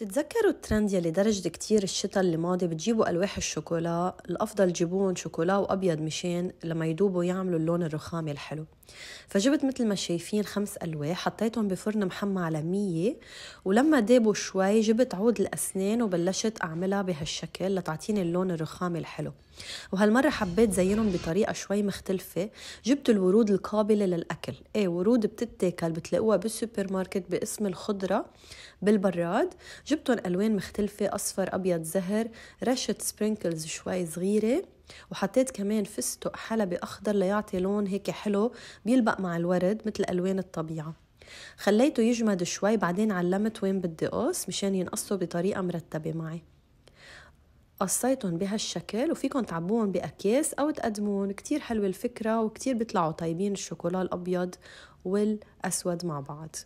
بتتذكروا الترند يلي درج كتير الشتاء اللي ماضي بتجيبوا ألواح الشوكولا الأفضل جيبون شوكولا وأبيض مشان لما يدوبوا يعملوا اللون الرخامي الحلو فجبت مثل ما شايفين خمس ألواح حطيتهم بفرن محمى على مية ولما دابوا شوي جبت عود الأسنان وبلشت أعملها بهالشكل لتعطيني اللون الرخامي الحلو وهالمرة حبيت زينهم بطريقة شوي مختلفة جبت الورود القابلة للأكل ايه ورود بتتاكل بتلاقوها بالسوبر ماركت باسم الخضرة بالبراد جبتهم الوان مختلفه اصفر ابيض زهر رشه سبرينكلز شوي صغيره وحطيت كمان فستق حلبي اخضر ليعطي لون هيك حلو بيلبق مع الورد مثل الوان الطبيعه خليته يجمد شوي بعدين علمت وين بدي قص مشان ينقصوا بطريقه مرتبه معي قصيتهم بهالشكل وفيكم تعبوهم بأكياس أو تقدمون كتير حلوة الفكرة وكتير بيطلعوا طيبين الشوكولا الأبيض والأسود مع بعض